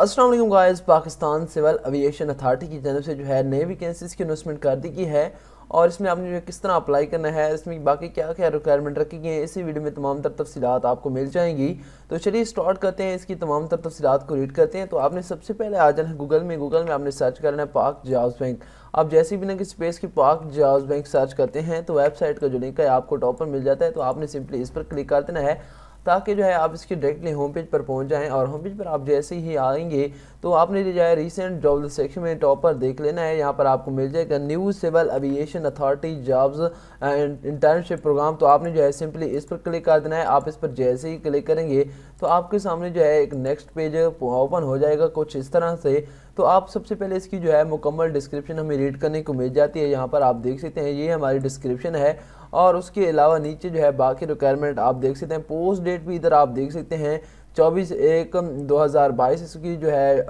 Aslam guys Pakistan civil aviation authority की जानब से जो है नए वैकेंसीज की अनाउंसमेंट कर दी गई है और इसमें आपने जो है किस तरह अप्लाई करना है इसमें बाकी क्या क्या रिक्वायरमेंट रखी गई है इसी वीडियो में तमाम तर तफसीत आपको मिल जाएंगी तो चलिए स्टार्ट करते हैं इसकी तमाम तर तफसीत को रीड करते हैं तो आपने सबसे पहले आ जाना है गूगल में गूगल में आपने सर्च करना है पाक जाज बैंक आप जैसे भी ना कि स्पेस की पाक जाज बैंक सर्च करते हैं तो वेबसाइट का जो लिंक है आपको टॉप पर मिल जाता है तो आपने सिंपली इस पर क्लिक कर देना है ताकि जो है आप इसके डायरेक्टली होम पेज पर पहुंच जाएं और होम पेज पर आप जैसे ही आएंगे तो आपने जो है रिसेंट जॉब सेक्शन में टॉप पर देख लेना है यहाँ पर आपको मिल जाएगा new civil aviation authority jobs internship program तो आपने जो है सिंपली इस पर क्लिक कर देना है आप इस पर जैसे ही क्लिक करेंगे तो आपके सामने जो है एक नेक्स्ट पेज ओपन हो जाएगा कुछ इस तरह से तो आप सबसे पहले इसकी जो है मुकम्मल डिस्क्रिप्शन हमें रीड करने को मिल जाती है यहाँ पर आप देख सकते हैं ये हमारी डिस्क्रिप्शन है और उसके अलावा नीचे जो है बाकी रिक्वायरमेंट आप देख सकते हैं पोस्ट डेट भी इधर आप देख सकते हैं चौबीस एक दो हज़ार बाईस इसकी जो है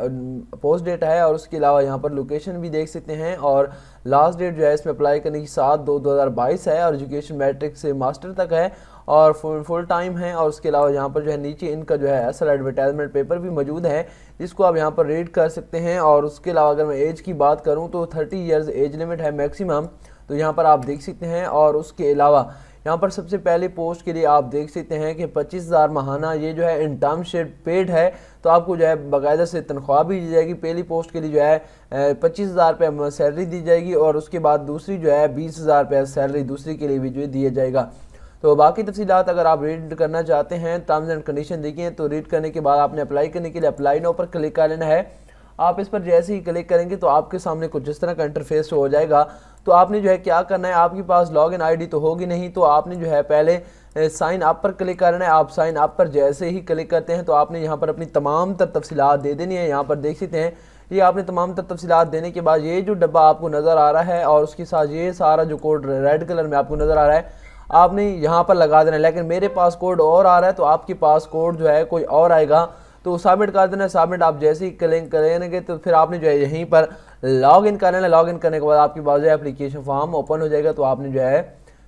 पोस्ट डेट है और उसके अलावा यहाँ पर लोकेशन भी देख सकते हैं और लास्ट डेट जो है इसमें अप्लाई करने की सात दो दो हज़ार बाईस है और एजुकेशन मैट्रिक से मास्टर तक है और फुल फुल टाइम है और उसके अलावा यहाँ पर जो है नीचे इनका जो है असल एडवर्टाइजमेंट पेपर भी मौजूद है जिसको आप यहाँ पर रीड कर सकते हैं और उसके अलावा अगर मैं एज की बात करूँ तो थर्टी ईयर्स एज लिमिट है मैक्सिमम तो यहाँ पर आप देख सकते हैं और उसके अलावा यहाँ पर सबसे पहले पोस्ट के लिए आप देख सकते हैं कि पच्चीस हज़ार महाना ये जो है इंटर्नशिप पेड है तो आपको जो है बाकायदा से तनख्वाह भी दी जाएगी पहली पोस्ट के लिए जो है पच्चीस हज़ार रुपये सैलरी दी जाएगी और उसके बाद दूसरी जो है बीस हज़ार रुपये सैलरी दूसरी के लिए भी जो है दिया जाएगा तो बाकी तफसीत अगर आप रीड करना चाहते हैं टर्म्स एंड कंडीशन देखिए तो रीड करने के बाद आपने अप्लाई करने के लिए अप्लाई नो पर क्लिक कर लेना है आप इस पर जैसे ही क्लिक करेंगे तो आपके सामने कुछ जिस तरह का इंटरफेस हो जाएगा तो आपने जो है क्या करना है आपके पास लॉगिन आईडी तो होगी नहीं तो आपने जो है पहले साइन अप पर क्लिक करना है आप साइन अप पर जैसे ही क्लिक करते हैं तो आपने यहाँ पर अपनी तमाम तर तफसीत दे देनी है यहाँ पर देख सकते हैं ये आपने तमाम तर तफसीत देने के बाद ये जो डब्बा आपको नज़र आ रहा है और उसके साथ ये सारा जो कोड रेड कलर में आपको नज़र आ रहा है आपने यहाँ पर लगा देना है लेकिन मेरे पास कोड और आ रहा है तो आपके पास कोड जो है कोई और आएगा तो सबमिट कर देना सबमिट आप जैसे ही क्लिक करेंगे तो फिर आपने जो है यहीं पर लॉग इन कर लेना लॉग इन करने के बाद आपके पास जो है एप्लीकेशन फॉर्म ओपन हो जाएगा तो आपने जो है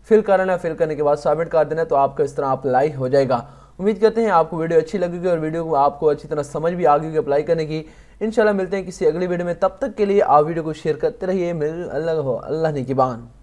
फिल कर लेना फिल करने के बाद सबमिट कर देना तो आपका इस तरह अप्लाई हो जाएगा उम्मीद करते हैं आपको वीडियो अच्छी लगेगी और वीडियो को आपको अच्छी तरह समझ भी आ गई होगी अप्लाई करने की इंशाल्लाह मिलते हैं किसी अगली वीडियो में तब तक के लिए आप वीडियो को शेयर करते रहिए मिल अल्लाह हो अल्लाह ने की बान